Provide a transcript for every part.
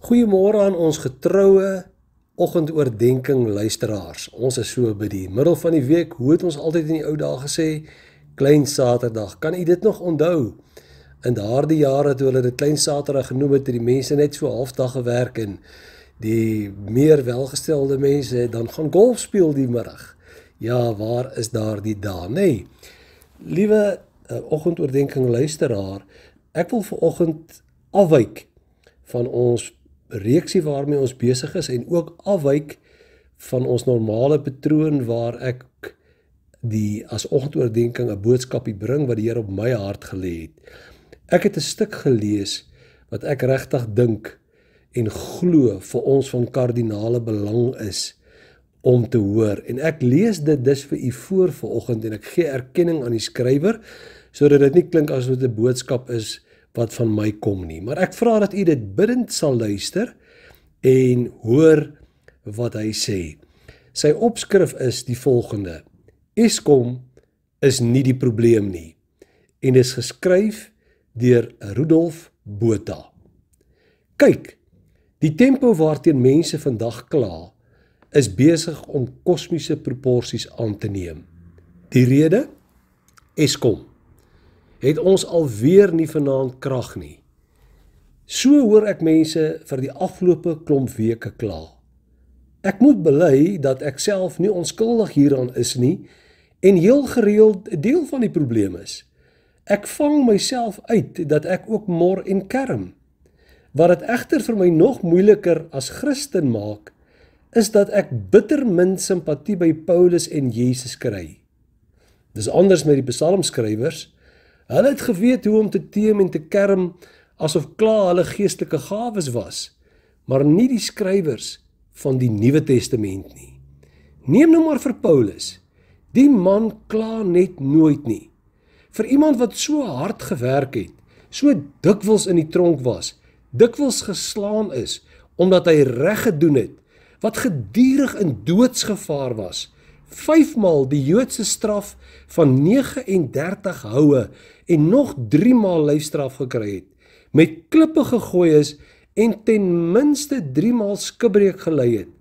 Goeiemôre aan ons getroue oggendoordenking luisteraars. Ons is so by die middel van die week. Hoe het ons altyd in die ou dae gesê? Klein Saterdag. Kan u dit nog onthou? In daardie jare toe hulle dit Klein Saterdag genoem het, het die mense net so halfdag gewerk en die meer welgestelde mense het dan gaan golf speel die middag. Ja, waar is daardie dae, nê? Nee. Liewe eh, oggendoordenking luisteraar, ek wil vir oggend afwyk van ons reeksie waarmee ons besig is en ook afwyk van ons normale patroon waar ek die as oggendoordenkings 'n boodskapie bring wat die Here op my hart gelê het. Ek het 'n stuk gelees wat ek regtig dink en glo vir ons van kardinale belang is om te hoor en ek lees dit dus vir u voor vanoggend en ek gee erkenning aan die skrywer sodat dit nie klink asof dit 'n boodskap is wat van my kom nie, maar ek vra dat u dit bidtend sal luister en hoor wat hy sê. Sy opskrif is die volgende: Eskom is nie die probleem nie en is geskryf deur Rudolf Botha. Kyk, die tempo waarteen mense vandag kla is besig om kosmiese proporsies aan te neem. Die rede Eskom het ons alweer nie vanaand krag nie. So hoor ek mense vir die afgelope klomp weke kla. Ek moet bely dat ek self nie onskuldig hieraan is nie en heel gereeld 'n deel van die probleem is. Ek vang myself uit dat ek ook mor en kerm. Wat dit egter vir my nog moeiliker as Christen maak, is dat ek bitter min simpatie by Paulus en Jesus kry. Dis anders met die psalmskrywers. Hulle het geweet hoe om te teem en te kerm asof klaar hulle geestelike gawes was, maar nie die skrywers van die Nuwe Testament nie. Neem nou maar vir Paulus. Die man kla net nooit nie. Vir iemand wat so hard gewerk het, so dikwels in die tronk was, dikwels geslaan is omdat hy reg gedoen het, wat gedurig in doodsgevaar was, vyfmaal die Joodse straf van 39 houe en nog 3 maal lyfstraf gekry het met klippe gegooi is en ten minste 3 maal skibreek gelei het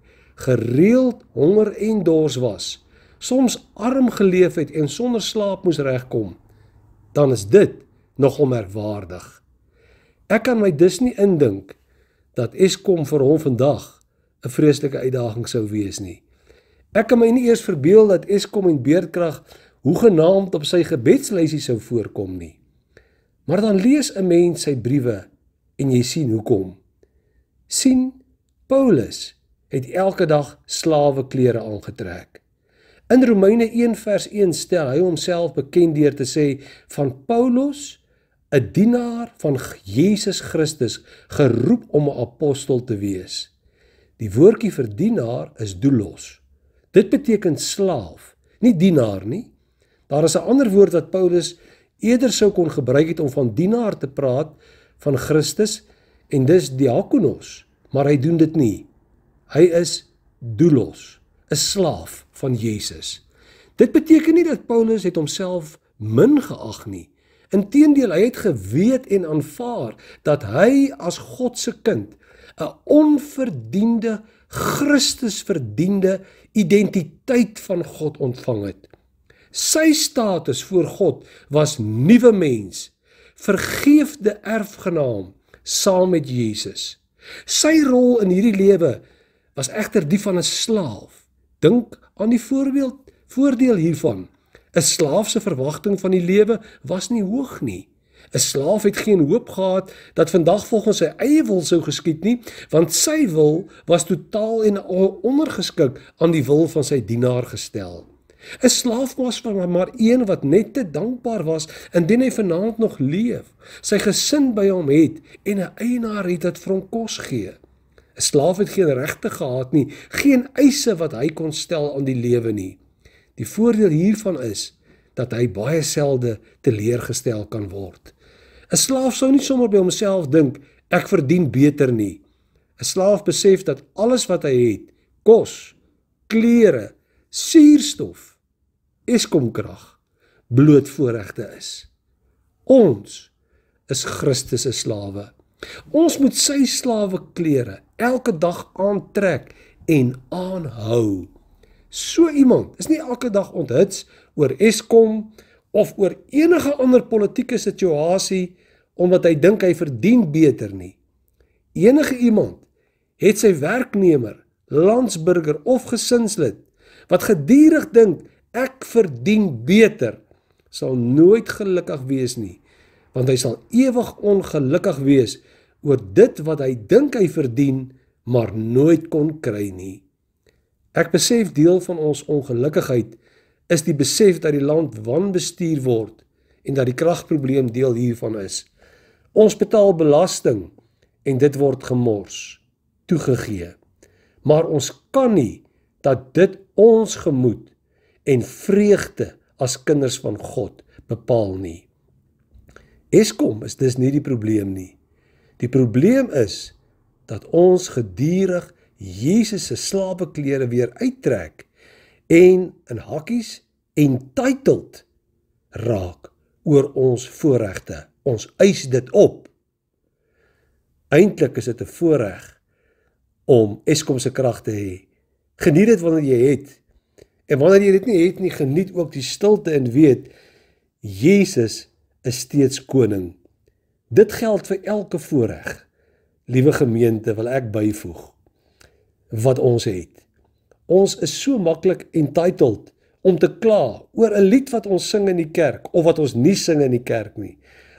gereeld honger en dors was soms arm geleef het en sonder slaap moes regkom dan is dit nog onmerkwaardig ek kan my dus nie indink dat Eskom vir hom vandag 'n vreeslike uitdaging sou wees nie Ek kan my nie eers verbeel dat Eskom en Beerdkrag hoegenaamd op sy gebedslysie sou voorkom nie. Maar dan lees 'n mens sy briewe en jy sien hoekom. sien Paulus het elke dag slawe klere aangetrek. In Romeine 1:1 stel hy homself bekend deur te sê van Paulus, 'n dienaar van Jesus Christus, geroep om 'n apostel te wees. Die woordjie vir dienaar is doulos. Dit beteken slaaf, nie dienaar nie. Daar is 'n ander woord wat Paulus eerder sou kon gebruik het om van dienaar te praat van Christus en dis diakonos, maar hy doen dit nie. Hy is doulos, 'n slaaf van Jesus. Dit beteken nie dat Paulus het homself min geag nie. Inteendeel, hy het geweet en aanvaar dat hy as God se kind 'n onverdiende Christus verdiende identiteit van God ontvang het. Sy status voor God was nuwe mens, vergeefde erfgenaam saam met Jesus. Sy rol in hierdie lewe was egter die van 'n slaaf. Dink aan die voorbeeld voordeel hiervan. 'n Slaaf se verwagting van die lewe was nie hoog nie. 'n slaaf het geen hoop gehad dat vandag volgens sy eie wil sou geskied nie want sy wil was totaal en ondergeskik aan die wil van sy dienaar gestel 'n slaaf was maar een wat net te dankbaar was indien hy vanaand nog leef sy gesin by hom het en 'n eienaar het wat vir hom kos gee 'n slaaf het geen regte gehad nie geen eise wat hy kon stel aan die lewe nie die voordeel hiervan is dat hy baie selde teleurgestel kan word. 'n Slaaf sou nie sommer by homself dink ek verdien beter nie. 'n Slaaf besef dat alles wat hy het, kos, klere, suurstof, eskomkrag, bloot voorregte is. Ons is Christus se slawe. Ons moet sy slawe klere elke dag aantrek en aanhou. So iemand is nie elke dag onthuts oor Eskom of oor enige ander politieke situasie omdat hy dink hy verdien beter nie. Enige iemand het sy werknemer, landsburger of gesinslid wat gedurig dink ek verdien beter sal nooit gelukkig wees nie want hy sal ewig ongelukkig wees oor dit wat hy dink hy verdien maar nooit kon kry nie. Ek besef deel van ons ongelukkigheid is die besef dat die land wanbestuur word en dat die kragprobleem deel hiervan is. Ons betaal belasting en dit word gemors, toegegee. Maar ons kan nie dat dit ons gemoed en vreugde as kinders van God bepaal nie. Eskom is dis nie die probleem nie. Die probleem is dat ons gedurig Jesus se slaapeklere weer uittrek en in hakkies entitled raak oor ons voorregte. Ons eis dit op. Eintlik is dit 'n voorreg om Eskom se krag te hê. Geniet dit wanneer jy het. En wanneer jy dit nie het nie, geniet ook die stilte en weet Jesus is steeds koning. Dit geld vir elke voorreg. Liewe gemeente, wil ek byvoeg wat ons het. Ons is so maklik entitled om te kla oor 'n lied wat ons sing in die kerk of wat ons nie sing in die kerk nie.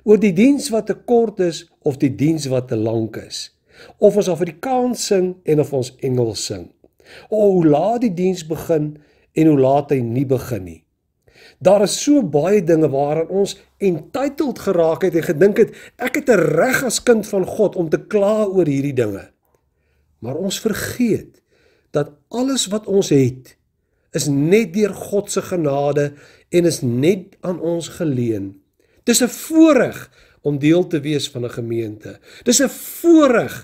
Oor die diens wat te kort is of die diens wat te lank is. Of ons Afrikaans sing en of ons Engels sing. O hoe laat die diens begin en hoe laat hy nie begin nie. Daar is so baie dinge waaraan ons entitled geraak het en gedink het ek het 'n reg as kind van God om te kla oor hierdie dinge. Maar ons vergeet dat alles wat ons het is net deur God se genade en is net aan ons geleen. Dis 'n voorreg om deel te wees van 'n gemeente. Dis 'n voorreg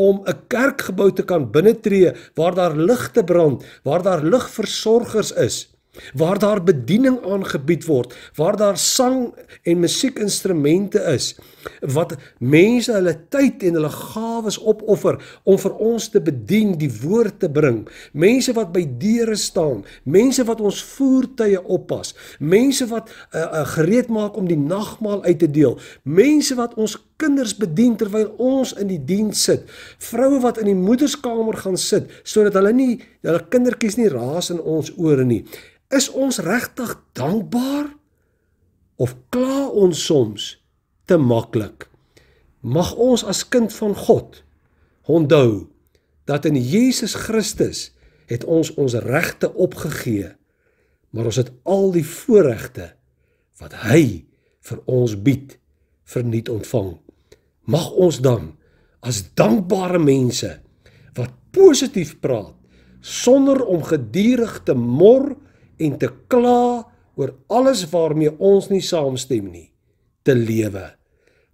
om 'n kerkgebou te kan binnetree waar daar ligte brand, waar daar ligversorgers is waar daar bediening aangebied word, waar daar sang en musiekinstrumente is wat mense hulle tyd en hulle gawes opoffer om vir ons te bedien, die woord te bring. Mense wat by deure staan, mense wat ons voertuie oppas, mense wat uh, uh, gereed maak om die nagmaal uit te deel, mense wat ons kinders bedien terwyl ons in die diens sit. Vroue wat in die moederskamer gaan sit sodat hulle nie hulle kindertjies nie raas in ons ore nie. Is ons regtig dankbaar of kla ons soms te maklik? Mag ons as kind van God onthou dat in Jesus Christus het ons ons regte opgegee, maar ons het al die voorregte wat hy vir ons bied verniet ontvang mag ons dan as dankbare mense wat positief praat sonder om gedurig te mor en te kla oor alles waarmee ons nie saamstem nie te lewe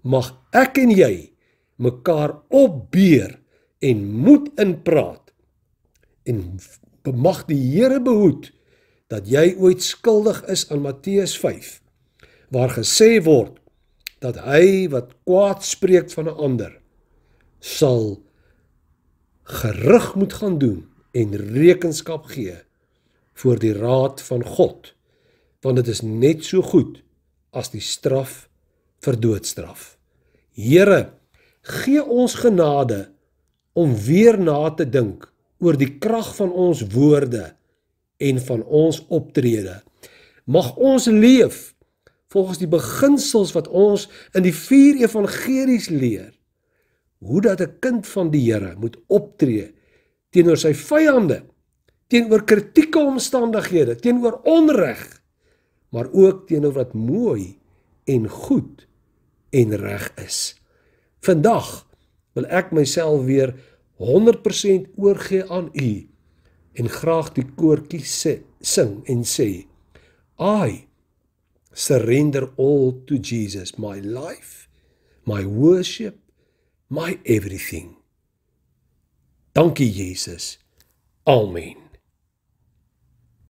mag ek en jy mekaar opbeer en moed inpraat en mag die Here behoed dat jy ooit skuldig is aan Matteus 5 waar gesê word dat hy wat kwaad spreek van 'n ander sal gerig moet gaan doen en rekenskap gee voor die raad van God want dit is net so goed as die straf vir doodstraf. Here, gee ons genade om weer na te dink oor die krag van ons woorde en van ons optrede. Mag ons leef volgens die beginsels wat ons in die vier evangelies leer hoe dat 'n kind van die Here moet optree teenoor sy vyande teenoor kritieke omstandighede teenoor onreg maar ook teenoor wat mooi en goed en reg is vandag wil ek myself weer 100% oorgee aan u en graag die koortjie sing en sê ai surrender all to Jesus, my life, my worship, my everything. Dankie Jesus. Amen.